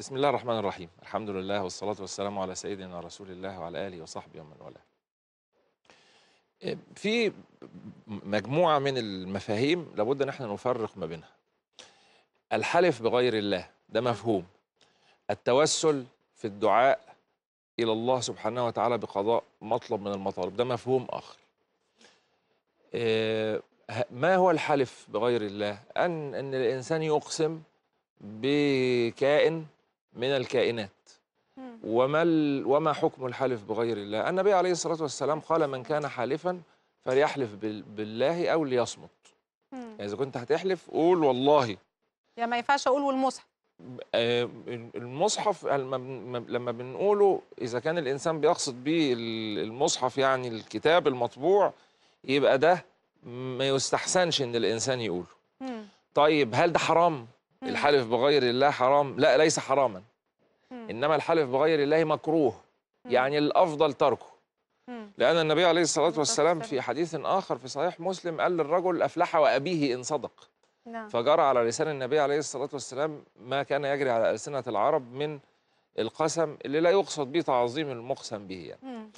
بسم الله الرحمن الرحيم الحمد لله والصلاة والسلام على سيدنا رسول الله وعلى آله وصحبه ومن والاه إيه، في مجموعة من المفاهيم لابد أن احنا نفرق ما بينها الحلف بغير الله ده مفهوم التوسل في الدعاء إلى الله سبحانه وتعالى بقضاء مطلب من المطالب ده مفهوم آخر إيه، ما هو الحلف بغير الله أن, أن الإنسان يقسم بكائن من الكائنات وما, وما حكم الحلف بغير الله النبي عليه الصلاة والسلام قال من كان حالفا فليحلف بالله أو ليصمت يعني إذا كنت هتحلف قول والله يعني ما ينفعش أقول والمصحف آه، المصحف لما بنقوله إذا كان الإنسان بيقصد به المصحف يعني الكتاب المطبوع يبقى ده ما يستحسنش إن الإنسان يقوله طيب هل ده حرام؟ الحلف بغير الله حرام لا ليس حراما إنما الحلف بغير الله مكروه يعني الأفضل تركه لأن النبي عليه الصلاة والسلام في حديث آخر في صحيح مسلم قال للرجل أفلح وأبيه إن صدق نعم. فجرى على لسان النبي عليه الصلاة والسلام ما كان يجري على ألسنة العرب من القسم اللي لا يقصد به تعظيم المقسم به يعني. مم.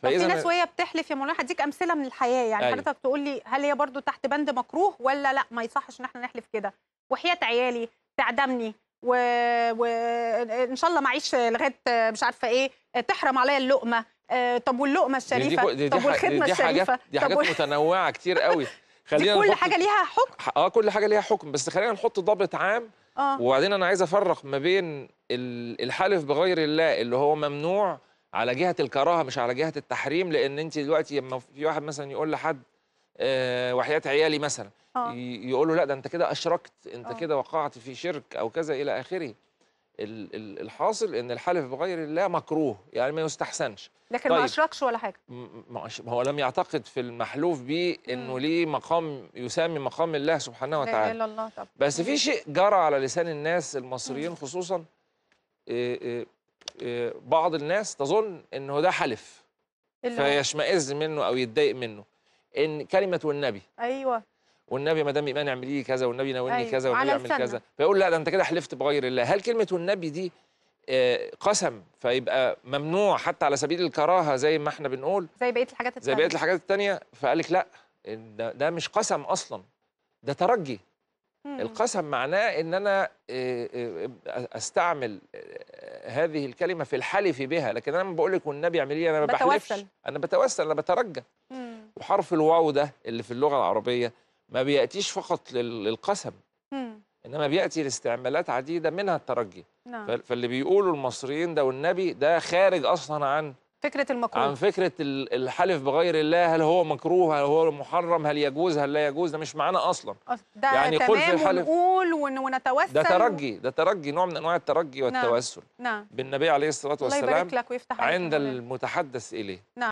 في ناس وهي بتحلف يا مولانا هديك امثله من الحياه يعني أيوه. حضرتك تقول لي هل هي برضو تحت بند مكروه ولا لا ما يصحش ان احنا نحلف كده وحياه عيالي تعدمني وان و... شاء الله ما اعيش لغايه مش عارفه ايه تحرم عليا اللقمه آه، طب واللقمه الشريفه دي دي طب والخدمه دي الشريفه دي حاجات طب... متنوعه كتير قوي خلينا كل نحط... حاجه ليها حكم اه كل حاجه ليها حكم بس خلينا نحط ضابط عام آه. وبعدين انا عايز افرق ما بين الحلف بغير الله اللي هو ممنوع على جهه الكراهه مش على جهه التحريم لان انت دلوقتي لما في واحد مثلا يقول لحد آه، وحياه عيالي مثلا آه. يقول له لا ده انت كده اشركت انت آه. كده وقعت في شرك او كذا الى اخره الحاصل ان الحلف بغير الله مكروه يعني ما يستحسنش لكن طيب. ما اشركش ولا حاجه ما هو لم يعتقد في المحلوف به انه ليه مقام يسمي مقام الله سبحانه وتعالى لا الله طبعا. بس في شيء جرى على لسان الناس المصريين خصوصا بعض الناس تظن انه ده حلف فيشمئز منه او يتضايق منه ان كلمه والنبي ايوه والنبي دام ايمان اعملي لي كذا والنبي ناولني أيوه. كذا والنبي يعمل كذا فيقول لا ده انت كده حلفت بغير الله هل كلمه والنبي دي آه، قسم فيبقى ممنوع حتى على سبيل الكراهه زي ما احنا بنقول زي بقيه الحاجات التانية زي بقيه الحاجات التانية فقال لك لا ده, مش قسم اصلا ده ترجي مم. القسم معناه ان انا آه، آه، استعمل هذه الكلمه في الحلف بها لكن انا بقول لك والنبي اعملي انا ما بحلفش انا بتوسل انا بترجى مم. وحرف الواو ده اللي في اللغه العربيه ما بياتيش فقط للقسم انما بياتي لاستعمالات عديده منها الترجي نعم. فاللي بيقولوا المصريين ده والنبي ده خارج اصلا عن فكره المكروه عن فكره الحلف بغير الله هل هو مكروه هل هو محرم هل يجوز هل لا يجوز ده مش معانا اصلا ده يعني تمام قل في الحلف نقول ونتوسل ده ترجي ده ترجي نوع من انواع الترجي نعم. والتوسل نعم. نعم. بالنبي عليه الصلاه والسلام الله يبارك لك ويفتح عند المتحدث اليه نعم.